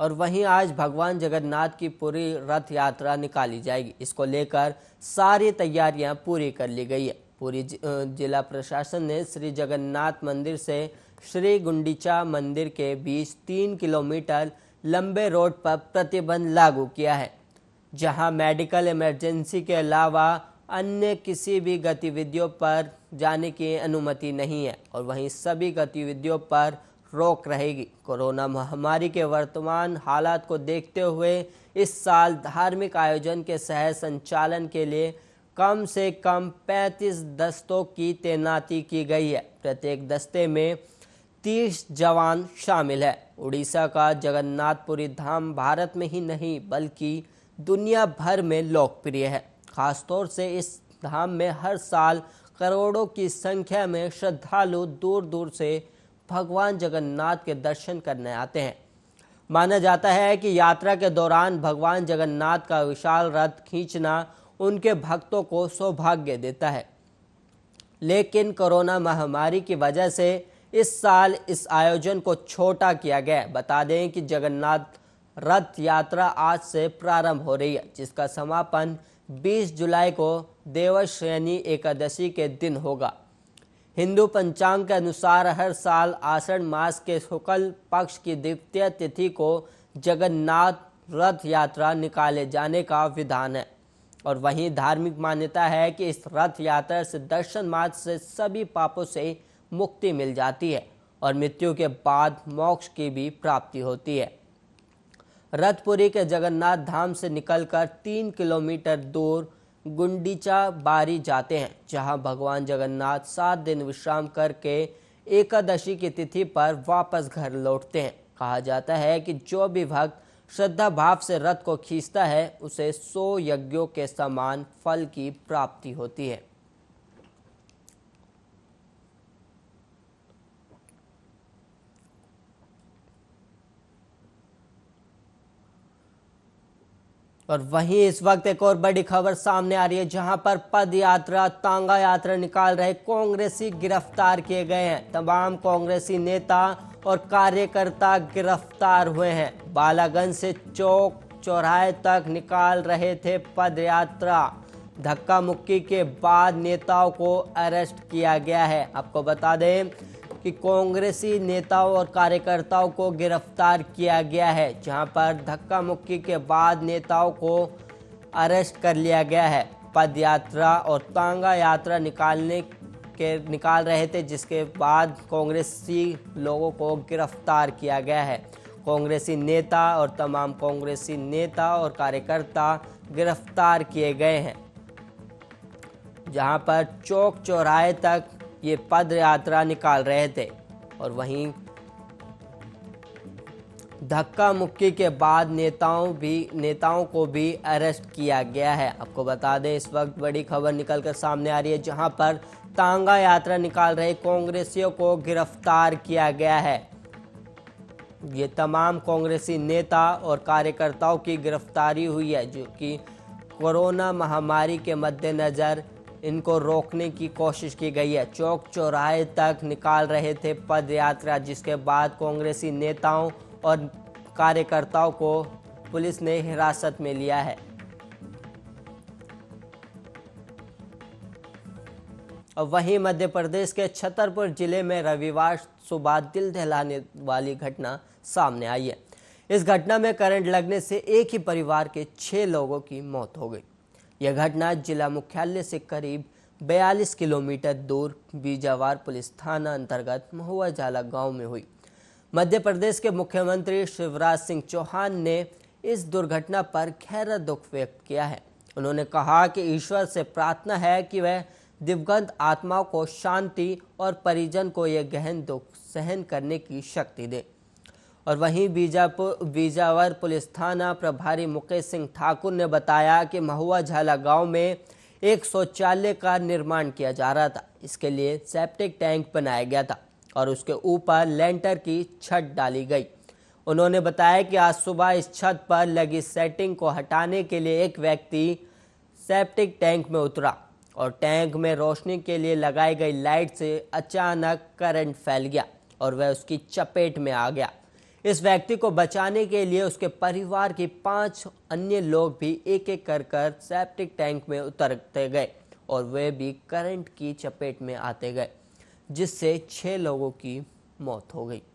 और वहीं आज भगवान जगन्नाथ की पूरी रथ यात्रा निकाली जाएगी इसको लेकर सारी तैयारियां पूरी कर ली गई है पूरी जिला प्रशासन ने श्री जगन्नाथ मंदिर से श्री गुंडीचा मंदिर के बीच तीन किलोमीटर लंबे रोड पर प्रतिबंध लागू किया है जहां मेडिकल इमरजेंसी के अलावा अन्य किसी भी गतिविधियों पर जाने की अनुमति नहीं है और वहीं सभी गतिविधियों पर रोक रहेगी कोरोना महामारी के वर्तमान हालात को देखते हुए इस साल धार्मिक आयोजन के सह संचालन के लिए कम से कम 35 दस्तों की तैनाती की गई है प्रत्येक दस्ते में 30 जवान शामिल है उड़ीसा का जगन्नाथपुरी धाम भारत में ही नहीं बल्कि दुनिया भर में लोकप्रिय है खासतौर से इस धाम में हर साल करोड़ों की संख्या में श्रद्धालु दूर दूर से भगवान जगन्नाथ के दर्शन करने आते हैं माना जाता है कि यात्रा के दौरान भगवान जगन्नाथ का विशाल रथ खींचना उनके भक्तों को सौभाग्य देता है लेकिन कोरोना महामारी की वजह से इस साल इस आयोजन को छोटा किया गया बता दें कि जगन्नाथ रथ यात्रा आज से प्रारंभ हो रही है जिसका समापन 20 जुलाई को देवश्रेणी एकादशी के दिन होगा हिंदू पंचांग के अनुसार हर साल आषाढ़ मास के शुक्ल पक्ष की द्वितीय तिथि को जगन्नाथ रथ यात्रा निकाले जाने का विधान है और वहीं धार्मिक मान्यता है कि इस रथ यात्रा से दर्शन मात्र से सभी पापों से मुक्ति मिल जाती है और मृत्यु के बाद मोक्ष की भी प्राप्ति होती है रथपुरी के जगन्नाथ धाम से निकलकर तीन किलोमीटर दूर गुंडीचा बारी जाते हैं जहां भगवान जगन्नाथ सात दिन विश्राम करके एकादशी की तिथि पर वापस घर लौटते हैं कहा जाता है कि जो भी भक्त श्रद्धा भाव से रथ को खींचता है उसे सौ यज्ञों के समान फल की प्राप्ति होती है और वहीं इस वक्त एक और बड़ी खबर सामने आ रही है जहां पर पद यात्रा तांगा यात्रा निकाल रहे कांग्रेसी गिरफ्तार किए गए हैं तमाम कांग्रेसी नेता और कार्यकर्ता गिरफ्तार हुए हैं बालागंज से चौक चौराहे तक निकाल रहे थे पद यात्रा धक्का मुक्की के बाद नेताओं को अरेस्ट किया गया है आपको बता दें कि कांग्रेसी नेताओं और कार्यकर्ताओं को गिरफ्तार किया गया है जहां पर धक्का मुक्की के बाद नेताओं को अरेस्ट कर लिया गया है पद यात्रा और तांगा यात्रा निकालने के निकाल रहे थे जिसके बाद कांग्रेसी लोगों को गिरफ्तार किया गया है कांग्रेसी नेता और तमाम कांग्रेसी नेता और कार्यकर्ता गिरफ्तार किए गए हैं जहां पर चौक चौराहे तक ये पद यात्रा निकाल रहे थे और वहीं धक्का मुक्की के बाद नेताओं भी नेताओं को भी अरेस्ट किया गया है आपको बता दें इस वक्त बड़ी खबर निकल कर सामने आ रही है जहां पर तांगा यात्रा निकाल रहे कांग्रेसियों को गिरफ्तार किया गया है ये तमाम कांग्रेसी नेता और कार्यकर्ताओं की गिरफ्तारी हुई है जो कि कोरोना महामारी के मद्देनज़र इनको रोकने की कोशिश की गई है चौक चौराहे तक निकाल रहे थे पद यात्रा जिसके बाद कांग्रेसी नेताओं और कार्यकर्ताओं को पुलिस ने हिरासत में लिया है और वहीं मध्य प्रदेश के छतरपुर जिले में रविवार सुबह दिल दहलाने वाली घटना सामने आई है इस घटना में करंट लगने से एक ही परिवार के छह लोगों की मौत हो गई यह घटना जिला मुख्यालय से करीब 42 किलोमीटर दूर बीजावार पुलिस थाना अंतर्गत महुआ जाला गाँव में हुई मध्य प्रदेश के मुख्यमंत्री शिवराज सिंह चौहान ने इस दुर्घटना पर गहरा दुख व्यक्त किया है उन्होंने कहा कि ईश्वर से प्रार्थना है कि वह दिवगंत आत्माओं को शांति और परिजन को यह गहन दुख सहन करने की शक्ति दे और वहीं बीजापुर बीजावर पुलिस थाना प्रभारी मुकेश सिंह ठाकुर ने बताया कि महुआ झाला गांव में एक शौचालय का निर्माण किया जा रहा था इसके लिए सेप्टिक टैंक बनाया गया था और उसके ऊपर लेंटर की छत डाली गई उन्होंने बताया कि आज सुबह इस छत पर लगी सेटिंग को हटाने के लिए एक व्यक्ति सेप्टिक टैंक में उतरा और टैंक में रोशनी के लिए लगाई गई लाइट से अचानक करंट फैल गया और वह उसकी चपेट में आ गया इस व्यक्ति को बचाने के लिए उसके परिवार के पांच अन्य लोग भी एक एक कर कर सेप्टिक टैंक में उतरते गए और वे भी करंट की चपेट में आते गए जिससे छः लोगों की मौत हो गई